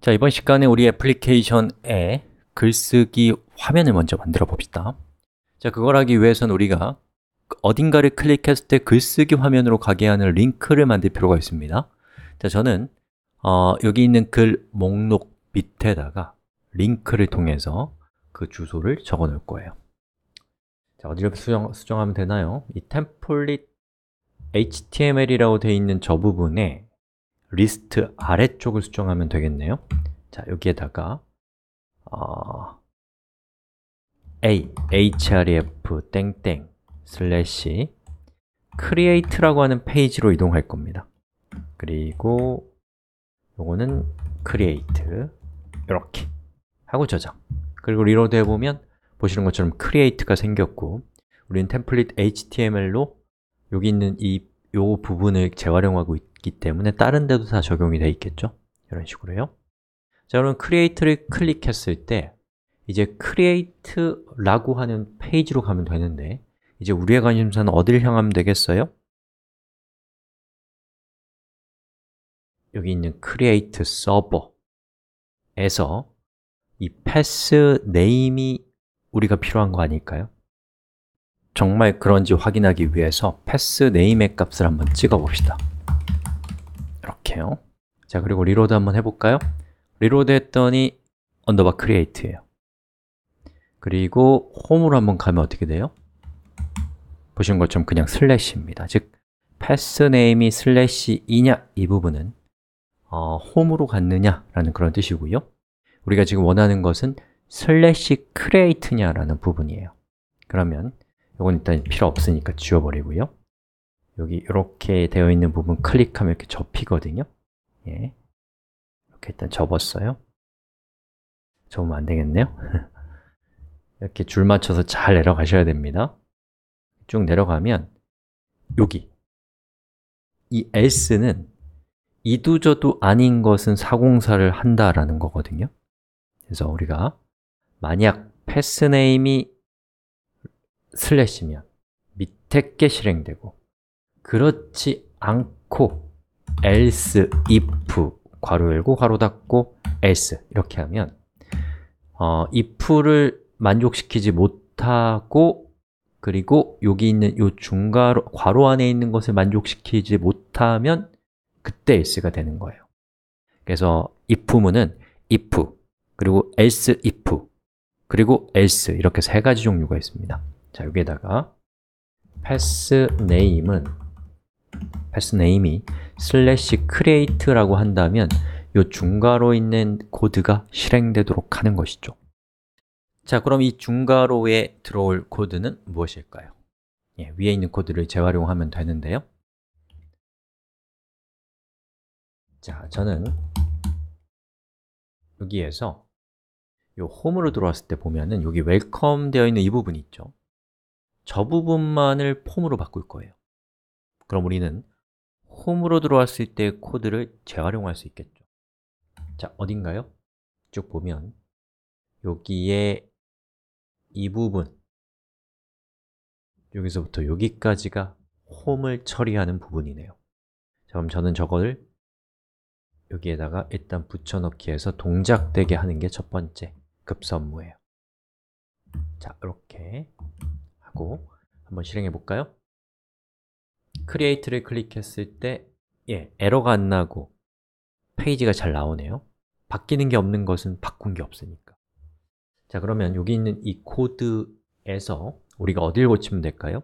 자, 이번 시간에 우리 애플리케이션에 글쓰기 화면을 먼저 만들어 봅시다. 자, 그걸 하기 위해서는 우리가 어딘가를 클릭했을 때 글쓰기 화면으로 가게 하는 링크를 만들 필요가 있습니다. 자, 저는 어, 여기 있는 글 목록 밑에다가 링크를 통해서 그 주소를 적어 놓을 거예요. 자, 어디로 수정, 수정하면 되나요? 이 템플릿 HTML이라고 되어 있는 저 부분에 리스트 아래쪽을 수정하면 되겠네요 자, 여기에다가 어, a href 땡땡 슬래시 create라고 하는 페이지로 이동할 겁니다 그리고 요거는 create 이렇게 하고 저장 그리고 리로드 해보면 보시는 것처럼 create가 생겼고 우리는 템플릿 html로 여기 있는 이이 부분을 재활용하고 있기 때문에 다른 데도 다 적용이 되어 있겠죠? 이런 식으로요 자, 그럼 create를 클릭했을 때 이제 create라고 하는 페이지로 가면 되는데 이제 우리의 관심사는 어디를 향하면 되겠어요? 여기 있는 create s e r v e r 에서이 Path n a m e 이 우리가 필요한 거 아닐까요? 정말 그런지 확인하기 위해서 패스 네임의 값을 한번 찍어 봅시다 이렇게요 자 그리고 리로드 한번 해볼까요? 리로드 했더니 언더바 크리에이트예요 그리고 홈으로 한번 가면 어떻게 돼요? 보시는 것처럼 그냥 슬래시입니다 즉, 패스네임이 슬래시이냐 이 부분은 어, 홈으로 갔느냐라는 그런 뜻이고요 우리가 지금 원하는 것은 슬래시 크리에이트냐라는 부분이에요 그러면 이건 일단 필요 없으니까 지워버리고요. 여기 이렇게 되어 있는 부분 클릭하면 이렇게 접히거든요. 예. 이렇게 일단 접었어요. 접으면 안 되겠네요. 이렇게 줄 맞춰서 잘 내려가셔야 됩니다. 쭉 내려가면 여기 이 S는 이두저도 아닌 것은 사공사를 한다라는 거거든요. 그래서 우리가 만약 패스네임이 슬래시면 밑에 게 실행되고 그렇지 않고 else, if 괄호 열고 괄호 닫고 else 이렇게 하면 어, if를 만족시키지 못하고 그리고 여기 있는 이 중괄호 괄호 안에 있는 것을 만족시키지 못하면 그때 else가 되는 거예요. 그래서 if문은 if 그리고 else if 그리고 else 이렇게 세 가지 종류가 있습니다. 자, 여기에다가 패스 네임은 패스 네임이 슬래시 크리에이트라고 한다면 이 중괄호 있는 코드가 실행되도록 하는 것이죠. 자, 그럼 이 중괄호에 들어올 코드는 무엇일까요? 예, 위에 있는 코드를 재활용하면 되는데요. 자, 저는 여기에서 이 홈으로 들어왔을 때 보면은 여기 웰컴 되어 있는 이 부분이 있죠. 저 부분만을 폼으로 바꿀 거예요 그럼 우리는 홈으로 들어왔을 때 코드를 재활용할 수 있겠죠 자, 어딘가요? 쭉 보면 여기에 이 부분 여기서부터 여기까지가 홈을 처리하는 부분이네요 자, 그럼 저는 저거를 여기에다가 일단 붙여넣기 해서 동작되게 하는 게 첫 번째 급선무예요 자, 이렇게 하고 한번 실행해 볼까요? 크리에이트를 클릭했을 때 예, 에러가 안 나고 페이지가 잘 나오네요 바뀌는 게 없는 것은 바꾼 게 없으니까 자 그러면 여기 있는 이 코드에서 우리가 어딜 고치면 될까요?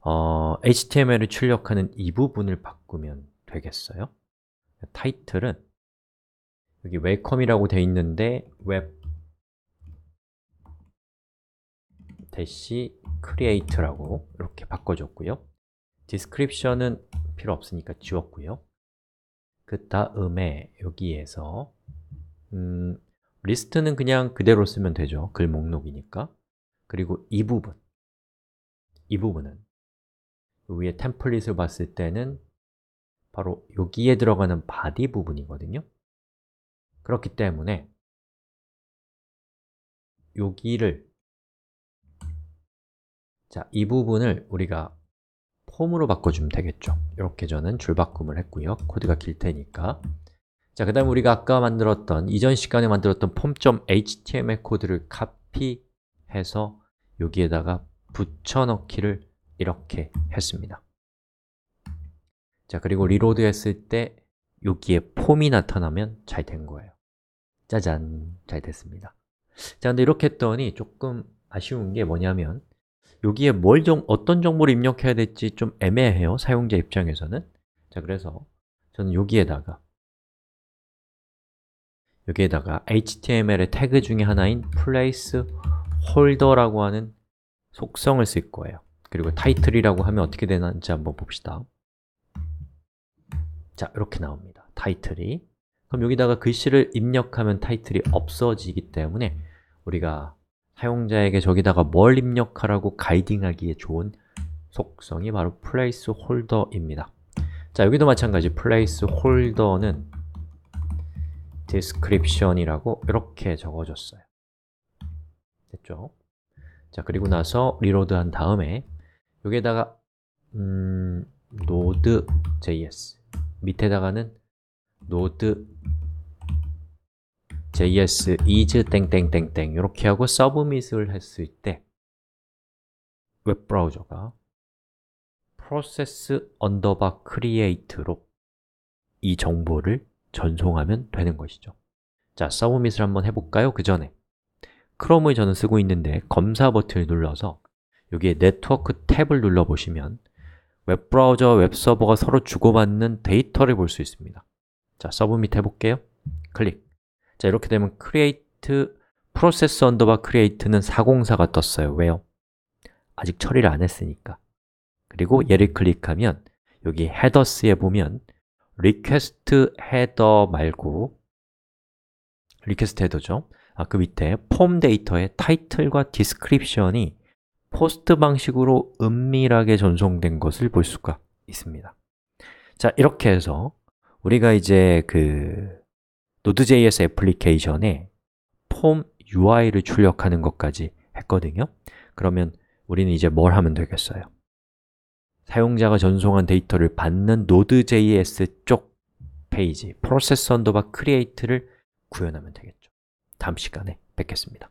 어, HTML을 출력하는 이 부분을 바꾸면 되겠어요 타이틀은 여기 웰컴이라고 되어 있는데 웹 스태시 크리에이트라고 이렇게 바꿔줬고요 d e s c r i p t i o n 은 필요 없으니까 지웠고요 그 다음에 여기에서 음, 리스트는 그냥 그대로 쓰면 되죠 글 목록이니까 그리고 이 부분 이 부분은 위에 템플릿을 봤을 때는 바로 여기에 들어가는 body 부분이거든요 그렇기 때문에 여기를 자, 이 부분을 우리가 폼으로 바꿔주면 되겠죠 이렇게 저는 줄바꿈을 했고요 코드가 길 테니까 자, 그 다음에 우리가 아까 만들었던, 이전 시간에 만들었던 폼.html 코드를 카피해서 여기에다가 붙여넣기를 이렇게 했습니다 자, 그리고 리로드 했을 때 여기에 폼이 나타나면 잘 된 거예요 짜잔, 잘 됐습니다 자, 근데 이렇게 했더니 조금 아쉬운 게 뭐냐면 여기에 뭘 정, 어떤 정보를 입력해야 될지 좀 애매해요, 사용자 입장에서는 자, 그래서 저는 여기에다가 여기에다가 HTML의 태그 중에 하나인 place holder라고 하는 속성을 쓸 거예요 그리고 title이라고 하면 어떻게 되는지 한번 봅시다 자, 이렇게 나옵니다 title이 그럼 여기다가 글씨를 입력하면 타이틀이 없어지기 때문에 우리가 사용자에게 저기다가 뭘 입력하라고 가이딩하기에 좋은 속성이 바로 placeholder입니다. 자, 여기도 마찬가지 placeholder는 description이라고 이렇게 적어줬어요. 됐죠? 자, 그리고 나서 리로드한 다음에 여기에다가 음, node.js 밑에다가는 node js is 땡땡땡땡 이렇게 하고 서브밋을 했을 때 웹브라우저가 process underbar create로 이 정보를 전송하면 되는 것이죠 자, 서브밋을 한번 해볼까요? 그 전에 크롬을 저는 쓰고 있는데 검사 버튼을 눌러서 여기에 네트워크 탭을 눌러보시면 웹브라우저와 웹서버가 서로 주고받는 데이터를 볼 수 있습니다 자, 서브밋 해볼게요 클릭 자, 이렇게 되면 create process underbar create는 404가 떴어요. 왜요? 아직 처리를 안 했으니까. 그리고 얘를 클릭하면 여기 헤더스에 보면 request header 말고 request header죠. 아, 그 밑에 폼 데이터의 타이틀과 디스크립션이 포스트 방식으로 은밀하게 전송된 것을 볼 수가 있습니다. 자, 이렇게 해서 우리가 이제 그 Node.js 애플리케이션에 폼 UI를 출력하는 것까지 했거든요. 그러면 우리는 이제 뭘 하면 되겠어요? 사용자가 전송한 데이터를 받는 Node.js 쪽 페이지, process underbar create를 구현하면 되겠죠. 다음 시간에 뵙겠습니다.